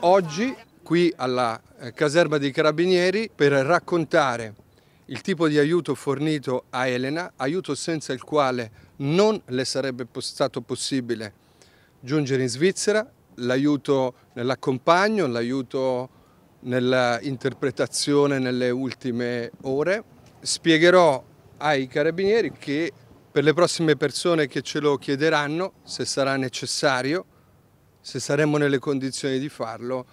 oggi qui alla eh, caserma dei Carabinieri per raccontare il tipo di aiuto fornito a Elena, aiuto senza il quale non le sarebbe stato possibile giungere in Svizzera, l'aiuto nell'accompagno, l'aiuto nell'interpretazione nelle ultime ore. Spiegherò ai carabinieri che per le prossime persone che ce lo chiederanno, se sarà necessario, se saremo nelle condizioni di farlo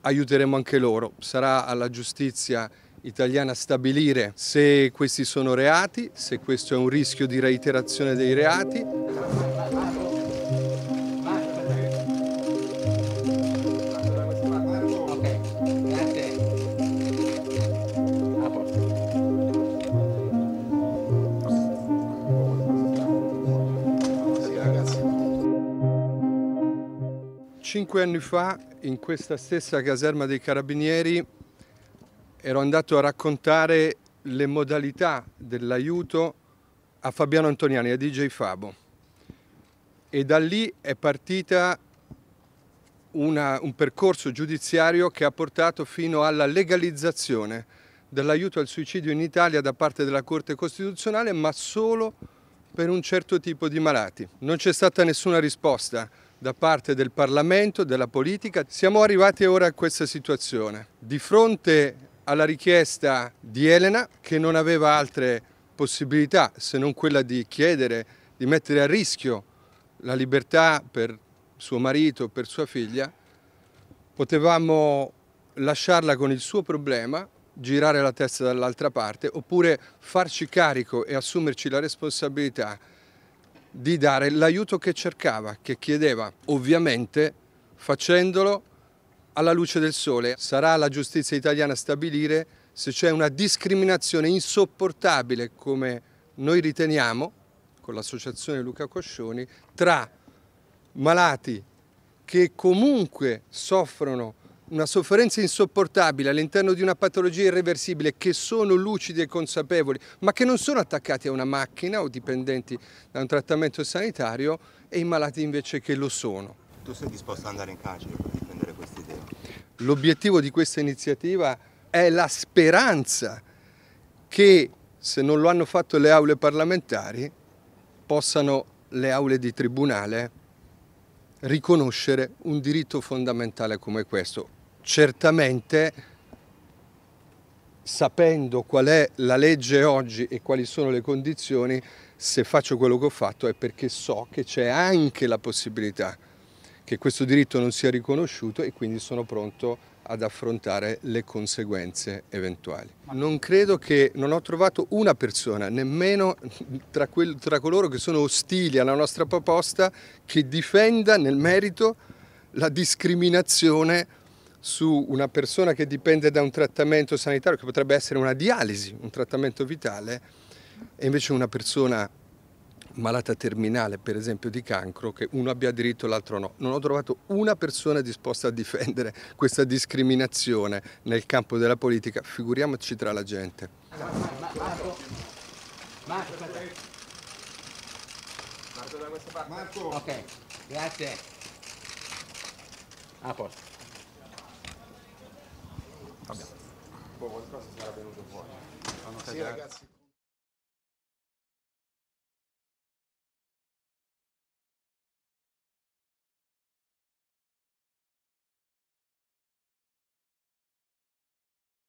aiuteremo anche loro. Sarà alla giustizia italiana stabilire se questi sono reati, se questo è un rischio di reiterazione dei reati. Cinque anni fa in questa stessa caserma dei carabinieri ero andato a raccontare le modalità dell'aiuto a Fabiano Antoniani, a DJ Fabo e da lì è partita una, un percorso giudiziario che ha portato fino alla legalizzazione dell'aiuto al suicidio in Italia da parte della Corte Costituzionale ma solo per un certo tipo di malati. Non c'è stata nessuna risposta da parte del Parlamento, della politica. Siamo arrivati ora a questa situazione. Di fronte alla richiesta di Elena, che non aveva altre possibilità se non quella di chiedere, di mettere a rischio la libertà per suo marito, per sua figlia, potevamo lasciarla con il suo problema, girare la testa dall'altra parte, oppure farci carico e assumerci la responsabilità di dare l'aiuto che cercava, che chiedeva, ovviamente facendolo alla luce del sole. Sarà la giustizia italiana a stabilire se c'è una discriminazione insopportabile, come noi riteniamo, con l'associazione Luca Coscioni, tra malati che comunque soffrono una sofferenza insopportabile all'interno di una patologia irreversibile che sono lucidi e consapevoli, ma che non sono attaccati a una macchina o dipendenti da un trattamento sanitario e i malati invece che lo sono. Tu sei disposto ad andare in carcere per difendere questa idea? L'obiettivo di questa iniziativa è la speranza che, se non lo hanno fatto le aule parlamentari, possano le aule di tribunale riconoscere un diritto fondamentale come questo certamente sapendo qual è la legge oggi e quali sono le condizioni, se faccio quello che ho fatto è perché so che c'è anche la possibilità che questo diritto non sia riconosciuto e quindi sono pronto ad affrontare le conseguenze eventuali. Non credo che, non ho trovato una persona, nemmeno tra, quel, tra coloro che sono ostili alla nostra proposta, che difenda nel merito la discriminazione su una persona che dipende da un trattamento sanitario che potrebbe essere una dialisi, un trattamento vitale, e invece una persona malata terminale, per esempio di cancro, che uno abbia diritto e l'altro no. Non ho trovato una persona disposta a difendere questa discriminazione nel campo della politica, figuriamoci tra la gente. Marco, Marco, Marco da questa parte. Marco. Ok, grazie. A posto. Vabbè. Boh, qualcosa sarà venuto fuori. Sì, ragazzi.